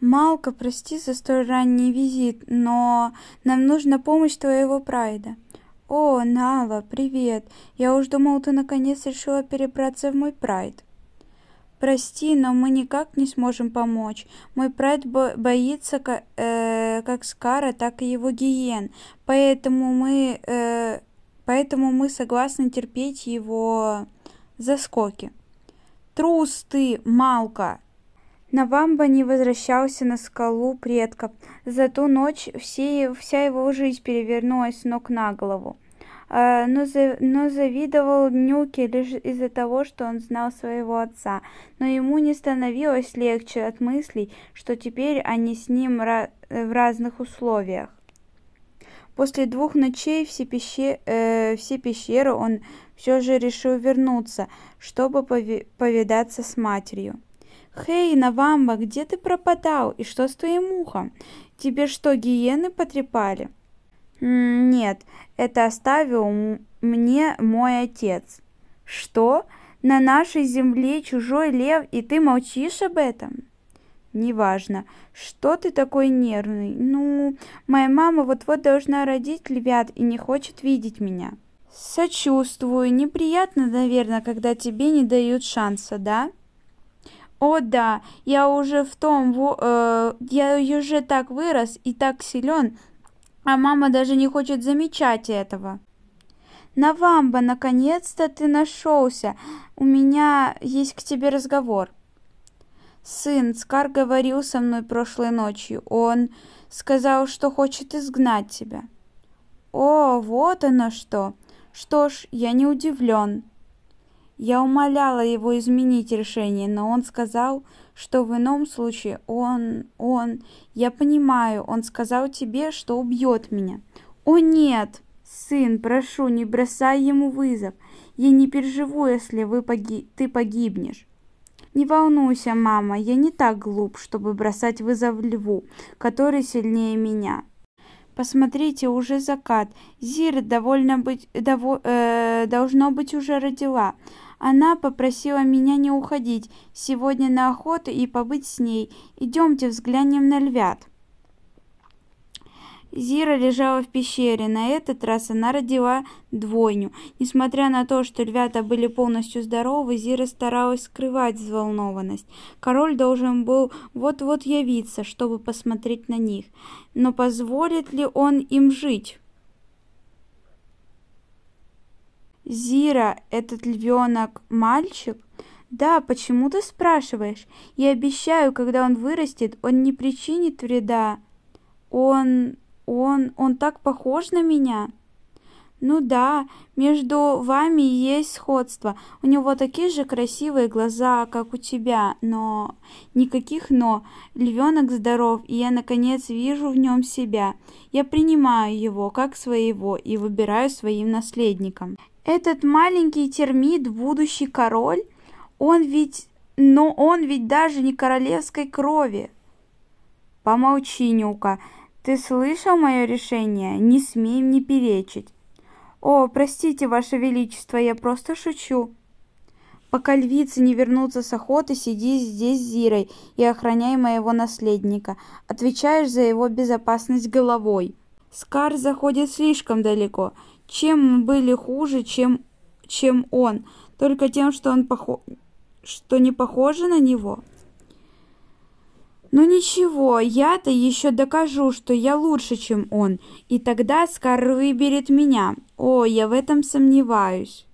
«Малка, прости за столь ранний визит, но нам нужна помощь твоего прайда». «О, Нала, привет! Я уж думал, ты наконец решила перебраться в мой прайд». «Прости, но мы никак не сможем помочь. Мой прайд бо боится как, э, как Скара, так и его гиен, поэтому мы, э, поэтому мы согласны терпеть его заскоки». «Трус ты, Малка!» Навамба не возвращался на скалу предков. За ту ночь все, вся его жизнь перевернулась с ног на голову. А, но, но завидовал Нюке лишь из-за того, что он знал своего отца. Но ему не становилось легче от мыслей, что теперь они с ним в разных условиях. После двух ночей все, пещер, э, все пещеры он все же решил вернуться, чтобы повидаться с матерью. Хей, Навамба, где ты пропадал? И что с твоим ухом? Тебе что, гиены потрепали? Нет, это оставил мне мой отец. Что? На нашей земле чужой лев, и ты молчишь об этом? Неважно, что ты такой нервный. Ну, моя мама вот-вот должна родить львят и не хочет видеть меня. Сочувствую. Неприятно, наверное, когда тебе не дают шанса, да? О да, я уже в том, э, я уже так вырос и так силен, а мама даже не хочет замечать этого. Навамба, наконец-то ты нашелся. У меня есть к тебе разговор. Сын, Скар говорил со мной прошлой ночью. Он сказал, что хочет изгнать тебя. О, вот оно что. Что ж, я не удивлен. Я умоляла его изменить решение, но он сказал, что в ином случае он... он... Я понимаю, он сказал тебе, что убьет меня. О нет! Сын, прошу, не бросай ему вызов. Я не переживу, если вы поги... ты погибнешь. Не волнуйся, мама, я не так глуп, чтобы бросать вызов льву, который сильнее меня. Посмотрите, уже закат. Зира довольно быть, дово, э, должно быть уже родила. Она попросила меня не уходить, сегодня на охоту и побыть с ней. Идемте взглянем на львят. Зира лежала в пещере. На этот раз она родила двойню. Несмотря на то, что львята были полностью здоровы, Зира старалась скрывать взволнованность. Король должен был вот-вот явиться, чтобы посмотреть на них. Но позволит ли он им жить? Зира, этот львенок, мальчик? Да, почему ты спрашиваешь? Я обещаю, когда он вырастет, он не причинит вреда. Он... он... он так похож на меня. «Ну да, между вами есть сходство. У него такие же красивые глаза, как у тебя, но...» «Никаких «но». Львенок здоров, и я, наконец, вижу в нем себя. Я принимаю его как своего и выбираю своим наследником». «Этот маленький термит, будущий король, он ведь... Но он ведь даже не королевской крови!» «Помолчи, Нюка. Ты слышал мое решение? Не смей мне перечить. «О, простите, Ваше Величество, я просто шучу». «Пока львицы не вернутся с охоты, сиди здесь Зирой и охраняй моего наследника. Отвечаешь за его безопасность головой». Скар заходит слишком далеко. Чем мы были хуже, чем, чем он? Только тем, что он похож что не похоже на него? Ну ничего, я-то еще докажу, что я лучше, чем он, и тогда Скар выберет меня. О, я в этом сомневаюсь.